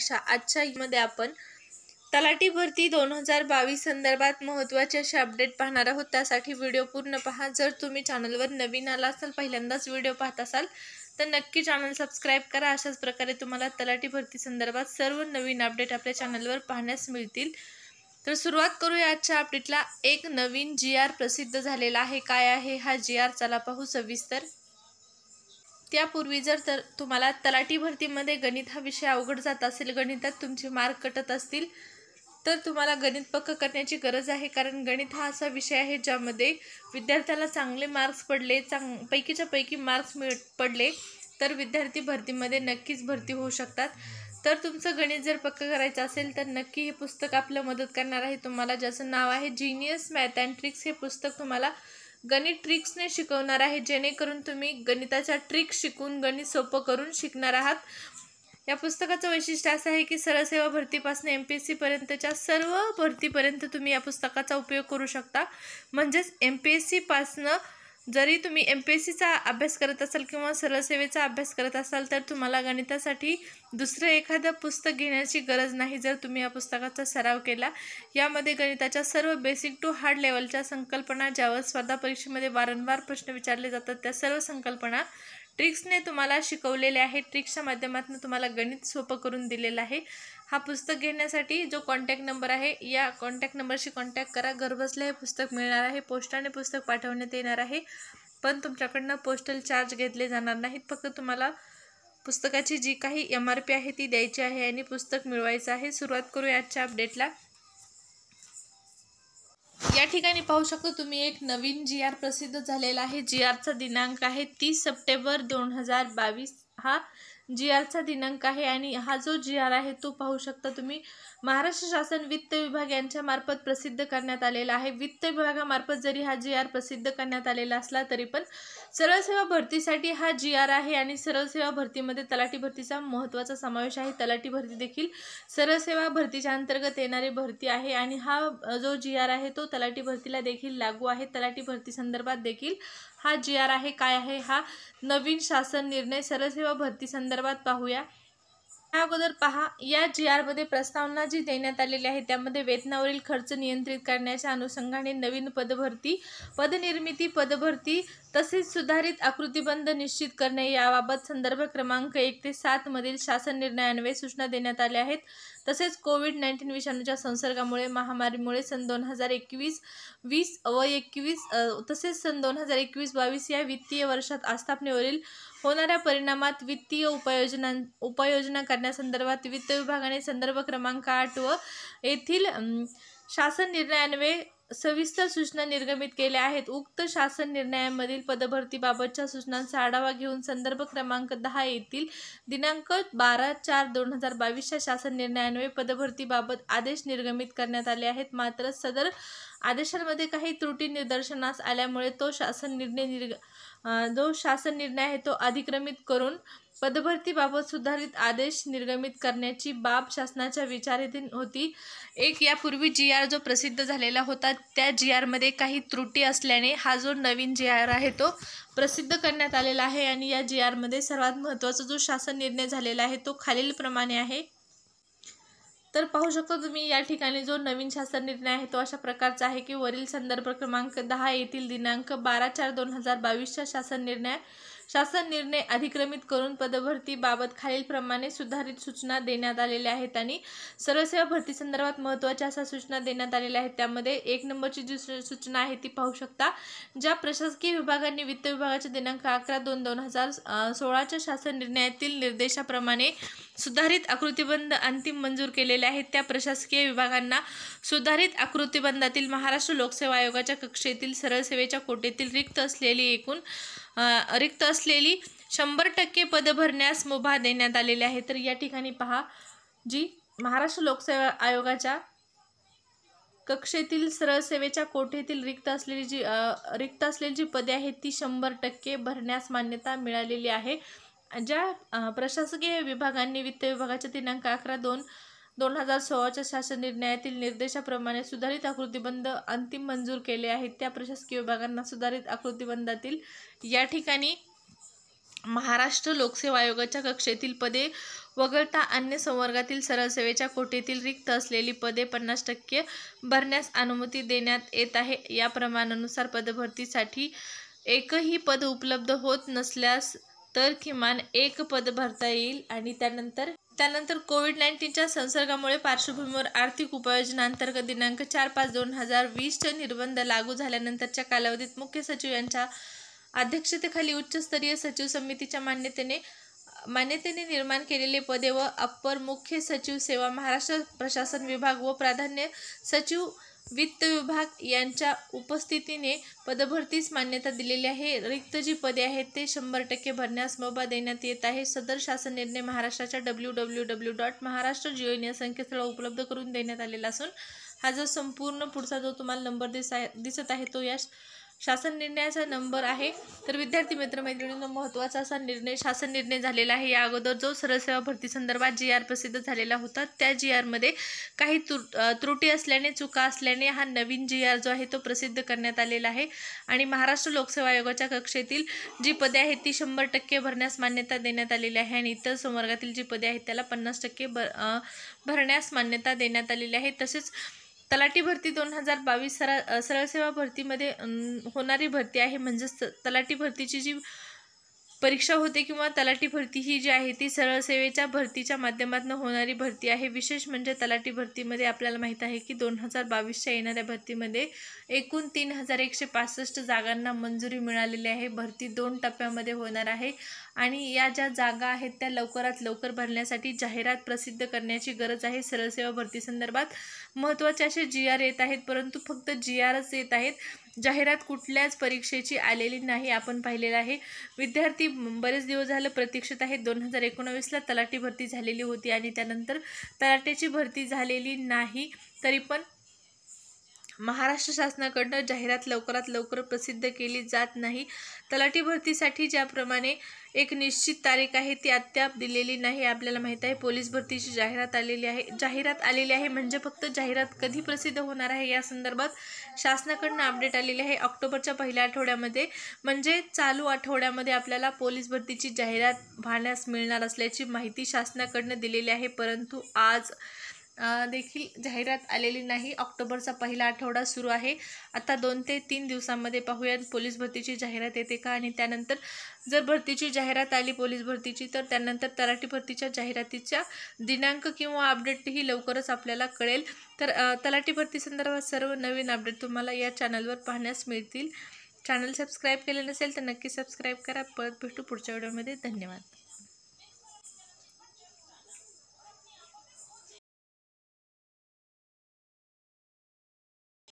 परीक्षा आजच्या मध्ये आपण तलाठी भरती दोन हजार बावीस संदर्भात महत्वाचे असे अपडेट पाहणार आहोत त्यासाठी व्हिडिओ पूर्ण पहा जर तुम्ही चॅनलवर नवीन आला असाल पहिल्यांदाच व्हिडिओ पाहत असाल तर नक्की चॅनल सबस्क्राईब करा अशाच प्रकारे तुम्हाला तलाठी भरती संदर्भात सर्व नवीन अपडेट आपल्या चॅनलवर पाहण्यास मिळतील तर सुरुवात करूया आजच्या अपडेटला एक नवीन जी आर प्रसिद्ध झालेला आहे काय आहे हा जी आर चला पाहू सविस्तर त्यापूर्वी जर तर तुम्हाला तलाठी भरतीमध्ये गणित हा विषय अवघड जात असेल गणितात तुमचे मार्क कटत असतील तर तुम्हाला गणित पक्क करण्याची गरज आहे कारण गणित हा असा विषय आहे ज्यामध्ये विद्यार्थ्याला चांगले मार्क्स पडले चांग पैकीच्या पैकी मार्क्स मिळ पडले तर विद्यार्थी भरतीमध्ये नक्कीच भरती होऊ शकतात तर तुमचं गणित जर पक्क करायचं असेल तर नक्की हे पुस्तक आपलं मदत करणार आहे तुम्हाला ज्याचं नाव आहे जिनियस मॅथ अँड ट्रिक्स हे पुस्तक तुम्हाला गणित ट्रिक्सने शिकवणार आहे जेणेकरून तुम्ही गणिताच्या ट्रिक्स शिकून गणित सोपं करून शिकणार आहात या पुस्तकाचं वैशिष्ट्य असं आहे की सरसेवा भरतीपासून एम पी एस सीपर्यंतच्या सर्व भरतीपर्यंत तुम्ही या पुस्तकाचा उपयोग करू शकता म्हणजेच एम पी एस सीपासनं जरी तुम्ही एम पी एस सीचा अभ्यास करत असाल किंवा सरळसेवेचा अभ्यास करत असाल तर तुम्हाला गणितासाठी दुसरं एखादं पुस्तक घेण्याची गरज नाही जर तुम्ही या पुस्तकाचा सराव केला यामध्ये गणिताच्या सर्व बेसिक टू हार्ड लेवलच्या संकल्पना ज्यावर स्पर्धा परीक्षेमध्ये वारंवार प्रश्न विचारले जातात त्या सर्व संकल्पना ट्रिक्सने तुम्हाला शिकवलेल्या आहेत ट्रिक्सच्या माध्यमातून तुम्हाला गणित सोपं करून दिलेलं आहे हा पुस्तक घेण्यासाठी जो कॉन्टॅक्ट नंबर आहे या कॉन्टॅक्ट नंबरशी कॉन्टॅक्ट करा घरबसल्या हे पुस्तक मिळणार आहे पोस्टाने पुस्तक पाठवण्यात येणार आहे पण तुमच्याकडनं पोस्टल चार्ज घेतले जाणार नाहीत फक्त तुम्हाला पुस्तकाची जी काही एम आर पी आहे ती द्यायची आहे आणि पुस्तक मिळवायचं आहे सुरुवात करूया आजच्या अपडेटला या ठिकाणी पाहू शकता तुम्ही एक नवीन जी आर प्रसिद्ध झालेला आहे जी आरचा दिनांक आहे तीस सप्टेंबर दोन हजार बावीस हा जी आरचा दिनांक आहे आणि हा जो जी आर आहे तो पाहू शकता तुम्ही महाराष्ट्र शासन वित्त विभाग यांच्यामार्फत प्रसिद्ध करण्यात आलेला आहे वित्त विभागामार्फत जरी हा जी आर प्रसिद्ध करण्यात आलेला असला तरी पण सरळसेवा भरतीसाठी हा जी आर आहे आणि सरळसेवा भरतीमध्ये तलाठी भरतीचा महत्त्वाचा समावेश आहे तलाठी भरती देखील सरळसेवा भरतीच्या अंतर्गत येणारी भरती आहे आणि हा जो जी आर आहे तो तलाठी भरतीला देखील लागू आहे तलाठी भरती संदर्भात देखील हा जी आर आहे काय आहे हा नवीन शासन निर्णय सरळसेवा भरती संदर्भात संदर्भात पाहूया अगोदर पहा या जी आरमध्ये प्रस्तावना जी देण्यात आलेली आहे त्यामध्ये वेतनावरील खर्च नियंत्रित करण्याच्या अनुषंगाने नवीन पदभरती पदनिर्मिती पदभरती तसेच सुधारित आकृतीबंध निश्चित करणे याबाबत संदर्भ क्रमांक एक ते सातमधील शासन निर्णयान्वये सूचना देण्यात आल्या आहेत तसेच कोविड नाईन्टीन विषाणूच्या संसर्गामुळे महामारीमुळे सन दोन हजार एकवीस वीस व एकवीस तसेच सन दोन हजार एकवीस बावीस या वित्तीय वर्षात आस्थापनेवरील होणाऱ्या परिणामात वित्तीय उपाययोजना उपाययोजना करण्यासंदर्भात वित्त विभागाने संदर्भ क्रमांक आठ व येथील शासन निर्णयान्वये सविस्तर सूचना निर्गमित केल्या आहेत उक्त शासन निर्णयामधील पदभरतीबाबतच्या सूचनांचा आढावा घेऊन संदर्भ क्रमांक दहा येथील दिनांक बारा चार दोन हजार बावीसच्या शासन निर्णयान्वये पदभरतीबाबत आदेश निर्गमित करण्यात आले आहेत मात्र सदर आदेशांमध्ये काही त्रुटी निदर्शनास आल्यामुळे तो शासन निर्णय निर्ग जो शासन निर्णय आहे तो अधिक्रमित करून पदभरतीबाबत सुधारित आदेश निर्गमित करण्याची बाब शासनाच्या विचारधीन होती एक यापूर्वी जी आर जो प्रसिद्ध झालेला होता त्या जी आरमध्ये काही त्रुटी असल्याने हा जो नवीन जी आर आहे तो प्रसिद्ध करण्यात आलेला आहे आणि या जी आरमध्ये सर्वात महत्त्वाचा जो शासन निर्णय झालेला आहे तो खालीलप्रमाणे आहे तर पाहू शकता तुम्ही या ठिकाणी जो नवीन शासन निर्णय आहे तो अशा प्रकारचा आहे की वरील संदर्भ क्रमांक दहा येथील दिनांक बारा चार दोन हजार बावीसच्या शासन निर्णय शासन निर्णय अधिक्रमित करून पदभरतीबाबत खालीलप्रमाणे सुधारित सूचना देण्यात आलेल्या आहेत आणि सर्वसेवा भरती संदर्भात महत्त्वाच्या अशा सूचना देण्यात आलेल्या आहेत त्यामध्ये एक नंबरची जी सूचना आहे ती पाहू शकता ज्या प्रशासकीय विभागांनी वित्त विभागाच्या दिनांक अकरा दोन दोन हजार सोळाच्या शासन निर्णयातील निर्देशाप्रमाणे सुधारित आकृतीबंध अंतिम मंजूर केलेले आहेत त्या प्रशासकीय विभागांना सुधारित आकृतीबंधातील महाराष्ट्र लोकसेवा आयोगाच्या कक्षेतील सरळसेवेच्या कोटेतील रिक्त असलेली एकूण रिक्त अस असलेली शंभर टक्के पदं भरण्यास मुभा देण्यात आलेली आहे तर या ठिकाणी पहा जी महाराष्ट्र लोकसेवा आयोगाच्या कक्षेतील सरळसेवेच्या कोठेतील रिक्त असलेली जी रिक्त असलेली जी पदे आहेत ती शंभर टक्के भरण्यास मान्यता मिळालेली आहे ज्या प्रशासकीय विभागांनी वित्त विभागाच्या दिनांक अकरा दोन दोन हजार सोळाच्या शासन निर्णयातील निर्देशाप्रमाणे सुधारित आकृतीबंध अंतिम मंजूर केले आहेत त्या प्रशासकीय विभागांना सुधारित आकृतीबंधातील या ठिकाणी महाराष्ट्र लोकसेवा आयोगाच्या कक्षेतील पदे वगळता अन्य संवर्गातील सरळसेवेच्या कोटेतील रिक्त असलेली पदे पन्नास टक्के भरण्यास अनुमती देण्यात येत आहे या प्रमाणानुसार पदभरतीसाठी एकही पद उपलब्ध होत नसल्यास तर किमान एक पद भरता येईल आणि त्यानंतर त्यानंतर कोविड नाईन्टीनच्या संसर्गामुळे पार्श्वभूमीवर आर्थिक उपाययोजना अंतर्गत दिनांक चार पाच दोन हजार वीसचे निर्बंध लागू झाल्यानंतरच्या कालावधीत मुख्य सचिव यांच्या अध्यक्षतेखाली उच्चस्तरीय सचिव समितीच्या मान्यतेने मान्यतेने निर्माण केलेले पदे व अप्पर मुख्य सचिव सेवा महाराष्ट्र प्रशासन विभाग व प्राधान्य सचिव वित्त विभाग यांच्या उपस्थितीने पदभरतीस मान्यता दिलेली आहे रिक्त जी पदे आहेत ते शंभर टक्के भरण्यास मुभा देण्यात येत आहे सदर शासन निर्णय महाराष्ट्राच्या W W W dot Maharashtra जिओन या संकेतस्थळावर उपलब्ध करून देण्यात आलेला असून हा जो संपूर्ण पुढचा जो तुम्हाला नंबर दिसा दिसत आहे तो या शासन निर्णयाचा नंबर आहे तर विद्यार्थी मैत्रिणींनो महत्त्वाचा असा निर्णय शासन निर्णय झालेला आहे या अगोदर जो सरसेवा भरती संदर्भात जी आर प्रसिद्ध झालेला होता त्या जी आरमध्ये काही त्रुटी असल्याने चुका असल्याने हा नवीन जी आर जो आहे तो प्रसिद्ध करण्यात आलेला आहे आणि महाराष्ट्र लोकसेवा आयोगाच्या कक्षेतील जी पदे आहेत ती शंभर टक्के भरण्यास मान्यता देण्यात आलेली आहे आणि इतर संवर्गातील जी पदे आहेत त्याला पन्नास टक्के भर भरण्यास मान्यता देण्यात आलेली आहे तसेच तलाठी भरती दोन हजार बावीस सरा सरळसेवा भरतीमध्ये होणारी भरती आहे म्हणजेच तलाठी भरतीची जी परीक्षा होते किंवा तलाठी भरती ही जी आहे ती सरळसेवेच्या भरतीच्या माध्यमातून होणारी भरती आहे विशेष म्हणजे तलाठी भरतीमध्ये आपल्याला माहीत आहे की दोन हजार बावीसच्या येणाऱ्या भरतीमध्ये एकूण तीन हजार एकशे पासष्ट जागांना मंजुरी मिळालेली आहे भरती दोन टप्प्यामध्ये होणार आहे आणि या ज्या जागा आहेत त्या लवकरात लवकर भरण्यासाठी जाहिरात प्रसिद्ध करण्याची गरज आहे सरळसेवा भरती संदर्भात महत्त्वाचे असे जी आर येत आहेत परंतु फक्त जी आरच येत आहेत जाहिरात कुठल्याच परीक्षेची आलेली नाही आपण पाहिलेलं आहे विद्यार्थी बरेच दिवस झालं प्रतीक्षित आहेत दोन हजार एकोणावीसला तलाठी भरती झालेली होती आणि त्यानंतर तलाठ्याची भरती झालेली नाही तरी पण महाराष्ट्र शासनाकडनं जाहिरात लवकरात लवकर प्रसिद्ध केली जात नाही तलाठी भरतीसाठी ज्याप्रमाणे एक निश्चित तारीख आहे ती अद्याप दिलेली नाही आपल्याला माहीत आहे पोलीस भरतीची जाहिरात आलेली आहे जाहिरात आलेली आहे म्हणजे फक्त जाहिरात कधी प्रसिद्ध होणार आहे या संदर्भात शासनाकडनं अपडेट आलेली आहे ऑक्टोबरच्या पहिल्या आठवड्यामध्ये म्हणजे चालू आठवड्यामध्ये आपल्याला पोलीस भरतीची जाहिरात भाण्यास मिळणार असल्याची माहिती शासनाकडनं दिलेली आहे परंतु आज देखील जाहिरात आलेली नाही ऑक्टोबरचा पहिला आठवडा सुरू आहे आता दोन ते तीन दिवसांमध्ये पाहूयात पोलीस भरतीची जाहिरात येते का आणि त्यानंतर जर भरतीची जाहिरात आली पोलीस भरतीची तर त्यानंतर तलाठी भरतीच्या जाहिरातीच्या दिनांक किंवा अपडेटही लवकरच आपल्याला कळेल तर तलाठी भरतीसंदर्भात सर्व नवीन अपडेट तुम्हाला या चॅनलवर पाहण्यास मिळतील चॅनल सबस्क्राईब केले नसेल तर नक्की सबस्क्राईब करा परत भेटू पुढच्या व्हिडिओमध्ये धन्यवाद